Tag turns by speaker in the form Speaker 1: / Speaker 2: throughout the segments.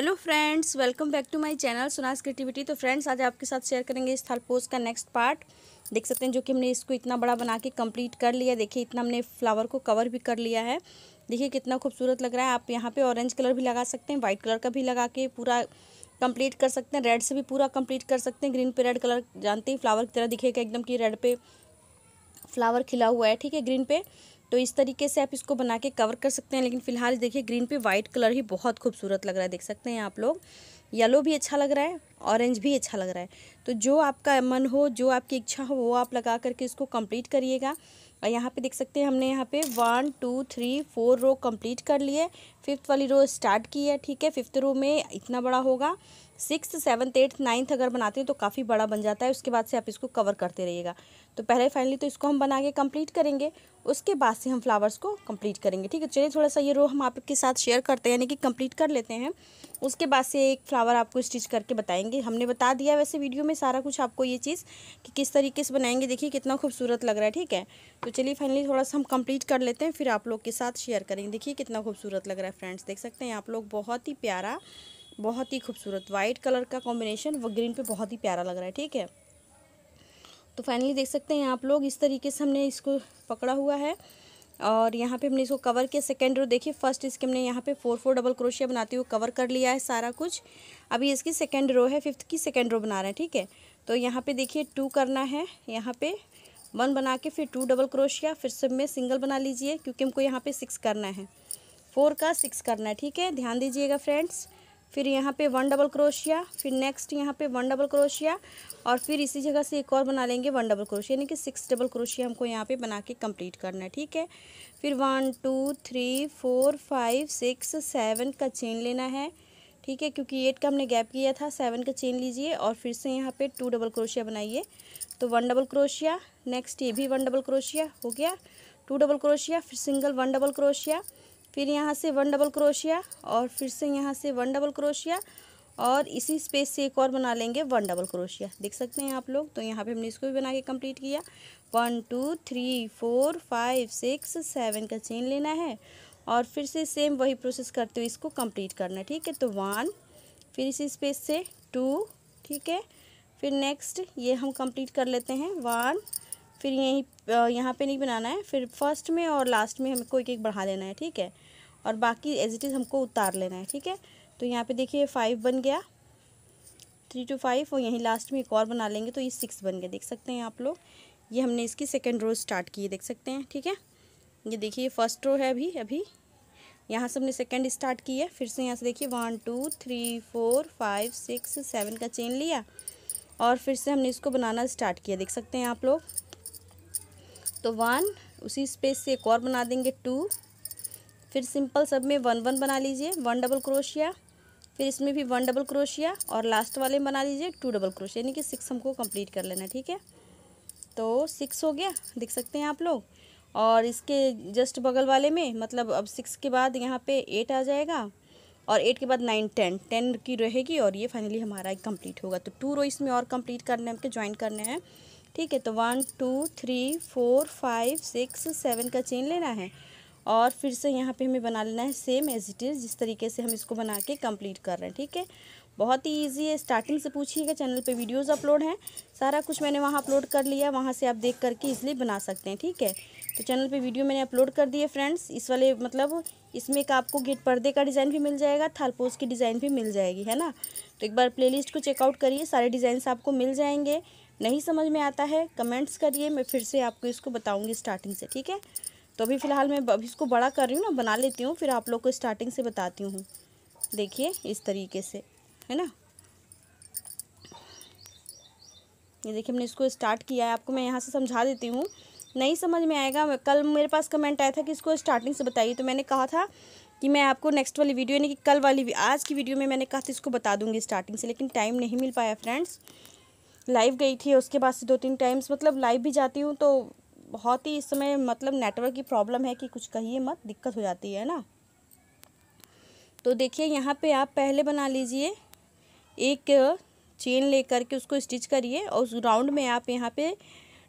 Speaker 1: hello friends welcome back to my channel Sunas creativity तो friends आज आपके साथ शेयर करेंगे इस पोज का नेक्स्ट पार्ट देख सकते हैं जो कि हमने इसको इतना बड़ा बना के कंप्लीट कर लिया देखिए इतना हमने फ्लावर को कवर भी कर लिया है देखिए कितना खूबसूरत लग रहा है आप यहाँ पे ऑरेंज कलर भी लगा सकते हैं वाइट कलर का भी लगा के पूरा कंप्लीट कर सकते हैं रेड से भी पूरा कंप्लीट कर सकते हैं ग्रीन पे रेड कलर जानते हैं फ्लावर की तरह दिखेगा एकदम कि रेड पे फ्लावर खिला हुआ है ठीक है ग्रीन पे तो इस तरीके से आप इसको बना के कवर कर सकते हैं लेकिन फिलहाल देखिए ग्रीन पे वाइट कलर ही बहुत खूबसूरत लग रहा है देख सकते हैं आप लोग येलो भी अच्छा लग रहा है ऑरेंज भी अच्छा लग रहा है तो जो आपका मन हो जो आपकी इच्छा हो वो आप लगा करके इसको कंप्लीट करिएगा और यहाँ पे देख सकते हैं हमने यहाँ पे one two three four row complete कर लिए फिफ्थ वाली रो स्टार्ट की है ठीक है फिफ्थ रो में इतना बड़ा होगा सिक्स सेवन्थ एट्थ नाइन्थ अगर बनाते हैं तो काफ़ी बड़ा बन जाता है उसके बाद से आप इसको कवर करते रहिएगा तो पहले फाइनली तो इसको हम बना के कंप्लीट करेंगे उसके बाद से हम फ्लावर्स को कंप्लीट करेंगे ठीक है चलिए थोड़ा सा ये रो हम आपके साथ शेयर करते हैं यानी कि कंप्लीट कर लेते हैं उसके बाद से एक फ्लावर आपको स्टिच करके बताएंगे हमने बता दिया वैसे वीडियो में सारा कुछ आपको ये चीज़ कि किस तरीके से बनाएंगे देखिए कितना खूबसूरत लग रहा है ठीक है तो चलिए फाइनली थोड़ा सा हम कंप्लीट कर लेते हैं फिर आप लोग के साथ शेयर करेंगे देखिए कितना खूबसूरत लग रहा है फ्रेंड्स देख सकते हैं आप लोग बहुत ही प्यारा बहुत ही खूबसूरत वाइट कलर का कॉम्बिनेशन व ग्रीन पे बहुत ही प्यारा लग रहा है ठीक है तो फाइनली देख सकते हैं आप लोग इस तरीके से हमने इसको पकड़ा हुआ है और यहाँ पे हमने इसको कवर किया सेकेंड रो देखिए फर्स्ट इसके हमने यहाँ पे फोर फोर डबल क्रोशिया बनाते हुए कवर कर लिया है सारा कुछ अभी इसकी सेकेंड रो है फिफ्थ की सेकेंड रो बना रहे हैं ठीक है तो यहाँ पे देखिए टू करना है यहाँ पे वन बना के फिर टू डबल क्रोशिया फिर सब में सिंगल बना लीजिए क्योंकि हमको यहाँ पर सिक्स करना है फोर का सिक्स करना है ठीक है ध्यान दीजिएगा फ्रेंड्स फिर यहाँ पे वन डबल क्रोशिया फिर नेक्स्ट यहाँ पे वन डबल क्रोशिया और फिर इसी जगह से एक और बना लेंगे वन डबल क्रोशिया यानी कि सिक्स डबल क्रोशिया हमको यहाँ पे बना के कंप्लीट करना है ठीक है फिर one two three four five six seven का चेन लेना है ठीक है क्योंकि एट का हमने गैप किया था सेवन का चेन लीजिए और फिर से यहाँ पर टू डबल क्रोशिया बनाइए तो वन डबल क्रोशिया नेक्स्ट ये भी वन डबल क्रोशिया हो गया टू डबल क्रोशिया फिर सिंगल वन डबल क्रोशिया फिर यहाँ से वन डबल क्रोशिया और फिर से यहाँ से वन डबल क्रोशिया और इसी स्पेस से एक और बना लेंगे वन डबल क्रोशिया देख सकते हैं आप लोग तो यहाँ पे हमने इसको भी बना के कंप्लीट किया one two three four five six seven का चेन लेना है और फिर से सेम वही प्रोसेस करते हुए इसको कंप्लीट करना है ठीक है तो वन फिर इसी स्पेस से टू ठीक है फिर नेक्स्ट ये हम कंप्लीट कर लेते हैं वन फिर यहीं यहाँ पे नहीं बनाना है फिर फर्स्ट में और लास्ट में हमको एक एक बढ़ा लेना है ठीक है और बाकी एज इट इज़ हमको उतार लेना है ठीक है तो यहाँ पे देखिए फाइव बन गया थ्री टू फाइव और यहीं लास्ट में एक और बना लेंगे तो ये सिक्स बन गया देख सकते हैं आप लोग ये हमने इसकी सेकेंड रो स्टार्ट की है देख सकते हैं ठीक है ये देखिए फर्स्ट रो है अभी अभी यहाँ से हमने सेकेंड स्टार्ट की है फिर से यहाँ से देखिए one two three four five six seven का चेन लिया और फिर से हमने इसको बनाना स्टार्ट किया देख सकते हैं आप लोग तो वन उसी स्पेस से एक और बना देंगे टू फिर सिंपल सब में वन वन बना लीजिए वन डबल क्रोशिया फिर इसमें भी वन डबल क्रोशिया और लास्ट वाले में बना लीजिए टू डबल क्रोशिया यानी कि सिक्स हमको कंप्लीट कर लेना ठीक है तो सिक्स हो गया देख सकते हैं आप लोग और इसके जस्ट बगल वाले में मतलब अब सिक्स के बाद यहाँ पे एट आ जाएगा और एट के बाद नाइन टेन टेन की रहेगी और ये फाइनली हमारा कंप्लीट होगा तो टू रो इसमें और कंप्लीट करने हमके ज्वाइन करने हैं ठीक है तो one two three four five six seven का चेन लेना है और फिर से यहाँ पे हमें बना लेना है सेम एज इट इज़ जिस तरीके से हम इसको बना के कंप्लीट कर रहे हैं ठीक है बहुत ही इजी है स्टार्टिंग से पूछिएगा चैनल पे वीडियोस अपलोड हैं सारा कुछ मैंने वहाँ अपलोड कर लिया वहाँ से आप देख करके इसलिए बना सकते हैं ठीक है तो चैनल पे वीडियो मैंने अपलोड कर दिए फ्रेंड्स इस वाले मतलब इसमें एक आपको गेट पर्दे का डिज़ाइन भी मिल जाएगा थालपोज की डिज़ाइन भी मिल जाएगी है ना तो एक बार प्ले को चेकआउट करिए सारे डिज़ाइन आपको मिल जाएंगे नहीं समझ में आता है कमेंट्स करिए मैं फिर से आपको इसको बताऊँगी स्टार्टिंग से ठीक है तो अभी फ़िलहाल मैं इसको बड़ा कर रही हूँ ना बना लेती हूँ फिर आप लोग को स्टार्टिंग से बताती हूँ देखिए इस तरीके से है ना ये देखिए हमने इसको स्टार्ट किया है आपको मैं यहाँ से समझा देती हूँ नहीं समझ में आएगा कल मेरे पास कमेंट आया था कि इसको स्टार्टिंग से बताइए तो मैंने कहा था कि मैं आपको नेक्स्ट वाली वीडियो यानी कि कल वाली आज की वीडियो में मैंने कहा था इसको बता दूंगी स्टार्टिंग से लेकिन टाइम नहीं मिल पाया फ्रेंड्स लाइव गई थी उसके बाद से दो तीन टाइम्स मतलब लाइव भी जाती हूँ तो बहुत ही इस समय मतलब नेटवर्क की प्रॉब्लम है कि कुछ कहिए मत दिक्कत हो जाती है ना तो देखिए यहाँ पे आप पहले बना लीजिए एक चेन लेकर के उसको स्टिच करिए और उस राउंड में आप यहाँ पे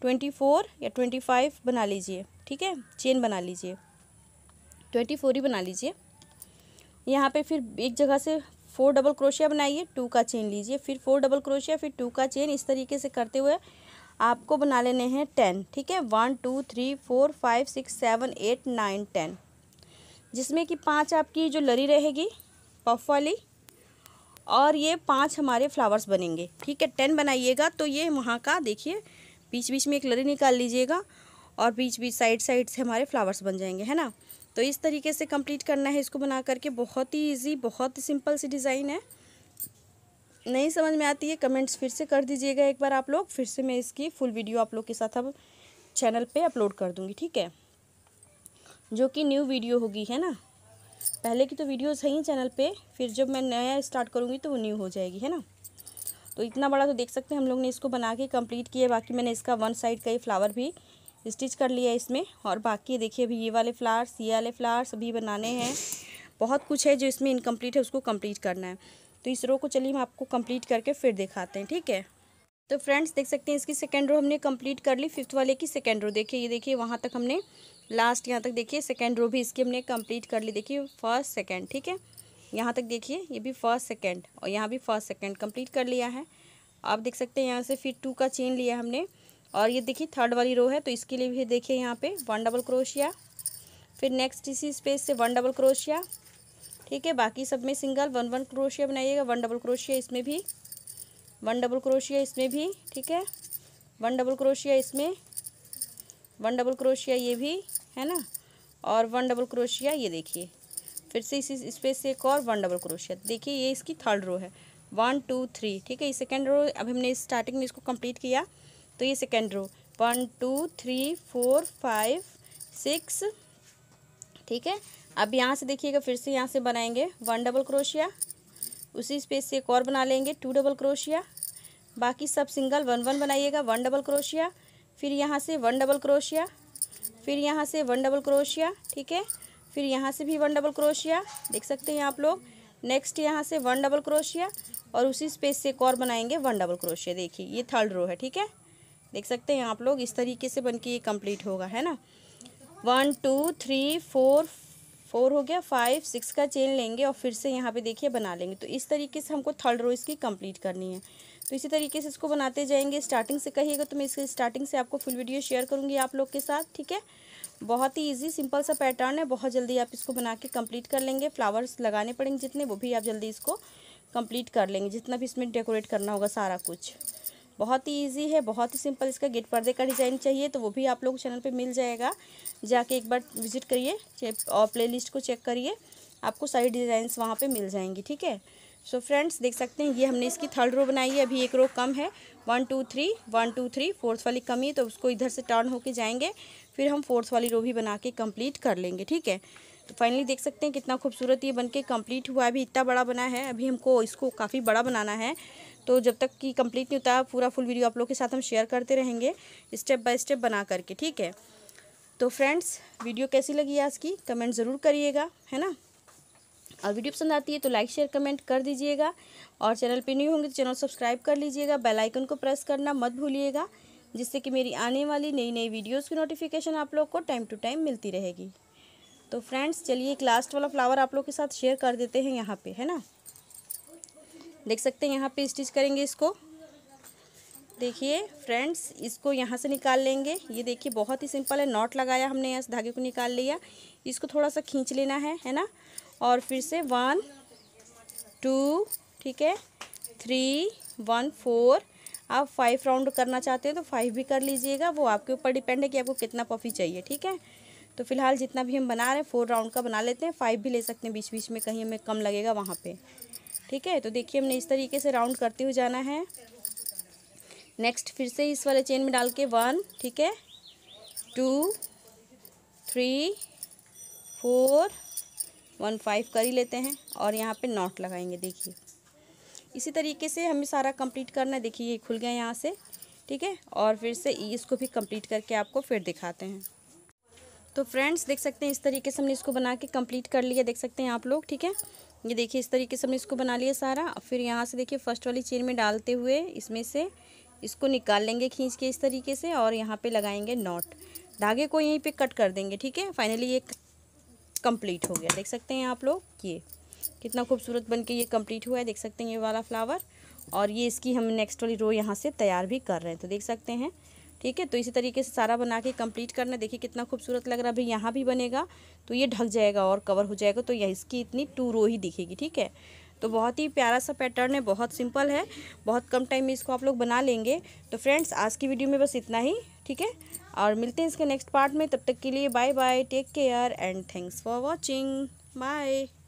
Speaker 1: ट्वेंटी फोर या ट्वेंटी फाइव बना लीजिए ठीक है चेन बना लीजिए ट्वेंटी फोर ही बना लीजिए यहाँ पे फिर एक जगह से फोर डबल क्रोशिया बनाइए टू का चेन लीजिए फिर फोर डबल क्रोशिया फिर टू का चेन इस तरीके से करते हुए आपको बना लेने हैं टेन ठीक है one two three four five six seven eight nine ten जिसमें कि पांच आपकी जो लरी रहेगी पफ वाली और ये पांच हमारे फ्लावर्स बनेंगे ठीक है टेन बनाइएगा तो ये वहाँ का देखिए बीच बीच में एक लरी निकाल लीजिएगा और बीच बीच साइड साइड से हमारे फ्लावर्स बन जाएंगे है ना तो इस तरीके से कंप्लीट करना है इसको बना करके बहुत ही इजी बहुत ही सिंपल सी डिज़ाइन है नहीं समझ में आती है कमेंट्स फिर से कर दीजिएगा एक बार आप लोग फिर से मैं इसकी फुल वीडियो आप लोग के साथ अब चैनल पे अपलोड कर दूँगी ठीक है जो कि न्यू वीडियो होगी है ना पहले की तो वीडियोस है ही चैनल पे फिर जब मैं नया स्टार्ट करूँगी तो वो न्यू हो जाएगी है ना तो इतना बड़ा तो देख सकते हैं हम लोग ने इसको बना के कंप्लीट किया बाकी मैंने इसका वन साइड का ही फ्लावर भी स्टिच कर लिया इसमें और बाकी देखिए अभी ये वाले फ्लावर्स ये वाले फ्लावर्स अभी बनाने हैं बहुत कुछ है जो इसमें इनकम्प्लीट है उसको कम्प्लीट करना है तो इस रो को चलिए हम आपको कम्प्लीट करके फिर दिखाते हैं ठीक है तो फ्रेंड्स देख सकते हैं इसकी सेकेंड रो हमने कंप्लीट कर ली फिफ्थ वाले की सेकेंड रो देखिए ये देखिए वहाँ तक हमने लास्ट यहाँ तक देखिए सेकेंड रो भी इसकी हमने कंप्लीट कर ली देखिए फर्स्ट सेकेंड ठीक है यहाँ तक देखिए ये भी फर्स्ट सेकेंड और यहाँ भी फर्स्ट सेकेंड कम्प्लीट कर लिया है आप देख सकते हैं यहाँ से फिर टू का चेन लिया हमने और ये देखिए थर्ड वाली रो है तो इसके लिए भी देखिए यहाँ पे वन डबल क्रोशिया फिर नेक्स्ट इसी स्पेस से वन डबल क्रोशिया ठीक है बाकी सब में सिंगल वन वन क्रोशिया बनाइएगा वन डबल क्रोशिया इसमें भी वन डबल क्रोशिया इसमें भी ठीक है वन डबल क्रोशिया इसमें वन डबल क्रोशिया ये भी है ना और वन डबल क्रोशिया ये देखिए फिर से इसी स्पेस से एक और वन डबल क्रोशिया देखिए ये इसकी थर्ड रो है वन टू थ्री ठीक है ये सेकेंड रो अब हमने स्टार्टिंग में इसको कंप्लीट किया तो ये second row one two three four five six ठीक है अब यहाँ से देखिएगा फिर से यहाँ से बनाएंगे वन डबल क्रोशिया उसी स्पेस से एक और बना लेंगे टू डबल क्रोशिया बाकी सब सिंगल वन वन बनाइएगा वन डबल क्रोशिया फिर यहाँ से वन डबल क्रोशिया फिर यहाँ से वन डबल क्रोशिया ठीक है फिर यहाँ से भी वन डबल क्रोशिया देख सकते हैं आप लोग नेक्स्ट यहाँ से वन डबल क्रोशिया और उसी स्पेस से एक और बनाएंगे वन डबल क्रोशिया देखिए ये थर्ड रो है ठीक है देख सकते हैं आप लोग इस तरीके से बन के ये कम्प्लीट होगा है ना one two three four four हो गया फाइव सिक्स का चेन लेंगे और फिर से यहाँ पे देखिए बना लेंगे तो इस तरीके से हमको थर्ड रो इसकी कंप्लीट करनी है तो इसी तरीके से इसको बनाते जाएंगे स्टार्टिंग से कहिएगा तो मैं इसके स्टार्टिंग से आपको फुल वीडियो शेयर करूँगी आप लोग के साथ ठीक है बहुत ही इजी सिंपल सा पैटर्न है बहुत जल्दी आप इसको बना के कंप्लीट कर लेंगे फ्लावर्स लगाने पड़ेंगे जितने वो भी आप जल्दी इसको कंप्लीट कर लेंगे जितना भी इसमें डेकोरेट करना होगा सारा कुछ बहुत ही इजी है बहुत ही सिंपल इसका गेट पर्दे का डिज़ाइन चाहिए तो वो भी आप लोग चैनल पे मिल जाएगा जाके एक बार विजिट करिए और लिस्ट को चेक करिए आपको सारी डिज़ाइंस वहाँ पे मिल जाएंगी ठीक है सो फ्रेंड्स देख सकते हैं ये हमने इसकी थर्ड रो बनाई है अभी एक रो कम है one two three one two three fourth वाली कमी है तो उसको इधर से टर्न होके जाएंगे फिर हम फोर्थ वाली रो भी बना के कम्प्लीट कर लेंगे ठीक है तो फाइनली देख सकते हैं कितना खूबसूरत ये बन के कम्प्लीट हुआ है अभी इतना बड़ा बना है अभी हमको इसको काफ़ी बड़ा बनाना है तो जब तक कि कंप्लीट नहीं होता पूरा फुल वीडियो आप लोग के साथ हम शेयर करते रहेंगे स्टेप बाय स्टेप बना करके ठीक है तो फ्रेंड्स वीडियो कैसी लगी आज की कमेंट ज़रूर करिएगा है ना और वीडियो पसंद आती है तो लाइक शेयर कमेंट कर दीजिएगा और चैनल पर नहीं होंगे तो चैनल सब्सक्राइब कर लीजिएगा बेल आइकन को प्रेस करना मत भूलिएगा जिससे कि मेरी आने वाली नई नई वीडियोज़ की नोटिफिकेशन आप लोग को टाइम टू टाइम मिलती रहेगी तो फ्रेंड्स चलिए एक लास्ट वाला फ्लावर आप लोग के साथ शेयर कर देते हैं यहाँ पे है ना देख सकते हैं यहाँ पे स्टिच करेंगे इसको देखिए फ्रेंड्स इसको यहाँ से निकाल लेंगे ये देखिए बहुत ही सिंपल है नॉट लगाया हमने यहाँ धागे को निकाल लिया इसको थोड़ा सा खींच लेना है है ना और फिर से वन टू ठीक है थ्री वन फोर आप फाइव राउंड करना चाहते हैं तो फाइव भी कर लीजिएगा वो आपके ऊपर डिपेंड है कि आपको कितना पफी चाहिए ठीक है तो फिलहाल जितना भी हम बना रहे हैं फोर राउंड का बना लेते हैं फाइव भी ले सकते हैं बीच बीच में कहीं हमें कम लगेगा वहाँ पर ठीक है तो देखिए हमने इस तरीके से राउंड करते हुए जाना है नेक्स्ट फिर से इस वाले चेन में डाल के वन ठीक है two three four one five कर ही लेते हैं और यहाँ पे नॉट लगाएंगे देखिए इसी तरीके से हमें सारा कंप्लीट करना है देखिए ये खुल गया यहाँ से ठीक है और फिर से इसको भी कंप्लीट करके आपको फिर दिखाते हैं तो फ्रेंड्स देख सकते हैं इस तरीके से हमने इसको बना के कंप्लीट कर लिया देख सकते हैं आप लोग ठीक है ये देखिए इस तरीके से हमने इसको बना लिया सारा फिर यहाँ से देखिए फर्स्ट वाली चेन में डालते हुए इसमें से इसको निकाल लेंगे खींच के इस तरीके से और यहाँ पे लगाएंगे नॉट धागे को यहीं पे कट कर देंगे ठीक है फाइनली ये कंप्लीट हो गया देख सकते हैं आप लोग ये कितना खूबसूरत बन के ये कम्प्लीट हुआ है देख सकते हैं ये वाला फ्लावर और ये इसकी हम नेक्स्ट वाली रो यहाँ से तैयार भी कर रहे हैं तो देख सकते हैं ठीक है तो इसी तरीके से सारा बना के कंप्लीट करना देखिए कितना खूबसूरत लग रहा है अभी यहाँ भी बनेगा तो ये ढक जाएगा और कवर हो जाएगा तो यह इसकी इतनी टू रो ही दिखेगी ठीक है तो बहुत ही प्यारा सा पैटर्न है बहुत सिंपल है बहुत कम टाइम में इसको आप लोग बना लेंगे तो फ्रेंड्स आज की वीडियो में बस इतना ही ठीक है और मिलते हैं इसके नेक्स्ट पार्ट में तब तक के लिए bye bye take care and thanks for watching bye